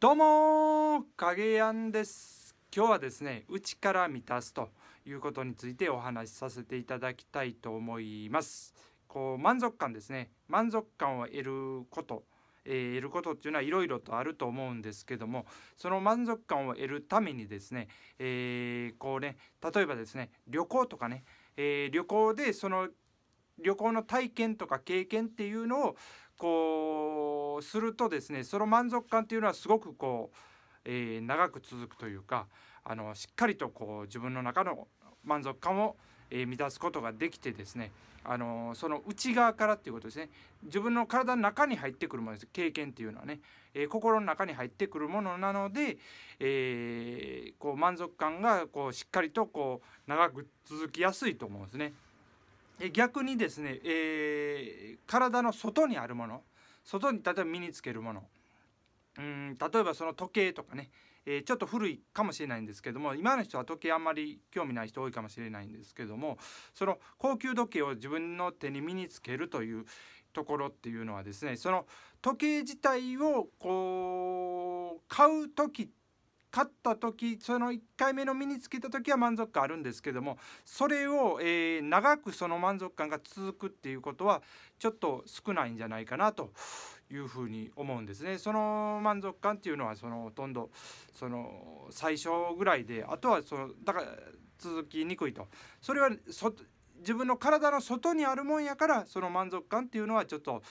どうも影やんです今日はですね内から満たすということについてお話しさせていただきたいと思いますこう満足感ですね満足感を得ることえー、得ることっていうのはいろいろとあると思うんですけどもその満足感を得るためにですね、えー、こうね例えばですね旅行とかね、えー、旅行でその旅行の体験とか経験っていうのをこうするとですねその満足感っていうのはすごくこう、えー、長く続くというかあのしっかりとこう自分の中の満足感を、えー、満たすことができてですねあのその内側からっていうことですね自分の体の中に入ってくるものです経験っていうのはね、えー、心の中に入ってくるものなので、えー、こう満足感がこうしっかりとこう長く続きやすいと思うんですね。逆にですね、えー、体の外にあるもの外に例えば身につけるものうん例えばその時計とかね、えー、ちょっと古いかもしれないんですけども今の人は時計あんまり興味ない人多いかもしれないんですけどもその高級時計を自分の手に身につけるというところっていうのはですねその時計自体をこう買う時って勝った時その1回目の身につけた時は満足感あるんですけどもそれを、えー、長くその満足感が続くっていうことはちょっと少ないんじゃないかなというふうに思うんですね。その満足感っていうのはそのほとんどその最初ぐらいであとはそのだから続きにくいと。それは自分の体の外にあるもんやからその満足感っていうのはちょっと、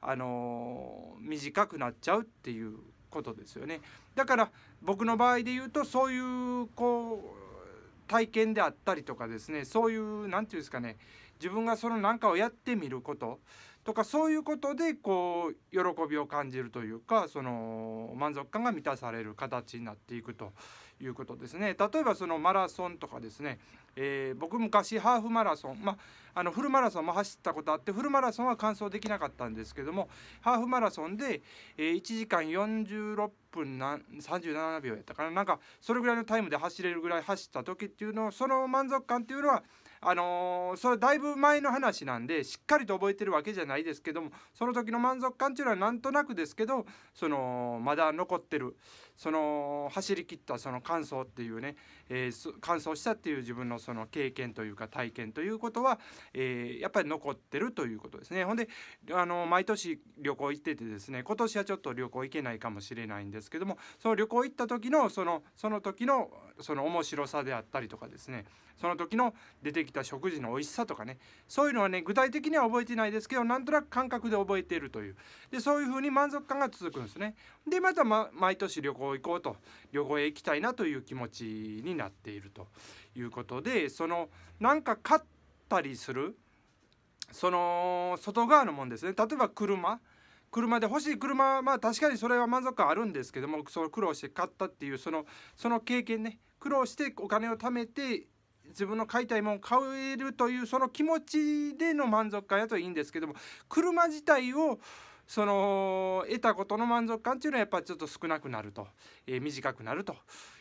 あのー、短くなっちゃうっていうことですよねだから僕の場合で言うとそういうこう体験であったりとかですねそういう何て言うんですかね自分がその何かをやってみることとかそういうことでこう喜びを感じるというかその満足感が満たされる形になっていくと。いうことですね例えばそのマラソンとかですね、えー、僕昔ハーフマラソン、まあ、あのフルマラソンも走ったことあってフルマラソンは完走できなかったんですけどもハーフマラソンで、えー、1時間46分な37秒やったかななんかそれぐらいのタイムで走れるぐらい走った時っていうのをその満足感っていうのはあのー、それだいぶ前の話なんでしっかりと覚えてるわけじゃないですけどもその時の満足感っていうのはなんとなくですけどそのまだ残ってるその走りきったその乾燥っていうね、えー、乾燥したっていう自分のその経験というか体験ということは、えー、やっぱり残ってるということですね。ほんであの毎年旅行行っててですね今年はちょっと旅行行けないかもしれないんですけどもその旅行行った時のそのその時のその面白さであったりとかですねその時の出てきた食事の美味しさとかねそういうのはね具体的には覚えてないですけどなんとなく感覚で覚えているというでそういうふうに満足感が続くんですね。でまた、ま、毎年旅行行こうと旅行へ行きたいなという気持ちになっているということでそのなんか買ったりするその外側のもんですね例えば車車で欲しい車はまあ確かにそれは満足感あるんですけどもその苦労して買ったっていうそのその経験ね苦労してお金を貯めて自分の買いたいものを買えるというその気持ちでの満足感やといいんですけども車自体をその得たことの満足感っていうのはやっぱちょっと少なくなると、えー、短くなると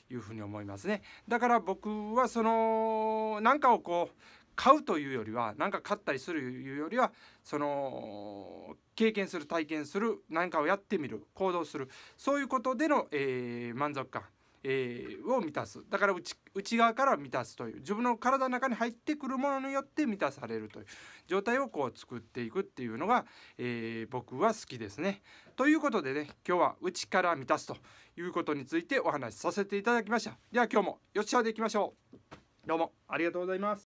いうふうに思いますね。だから僕はその何かをこう買うというよりは何か買ったりするいうよりはその経験する体験する何かをやってみる行動するそういうことでの、えー、満足感えー、を満たすだから内内側から満たすという自分の体の中に入ってくるものによって満たされるという状態をこう作っていくっていうのが、えー、僕は好きですね。ということでね今日は内から満たすということについてお話しさせていただきました。では今日もよっしゃでいきましょう。どうもありがとうございます。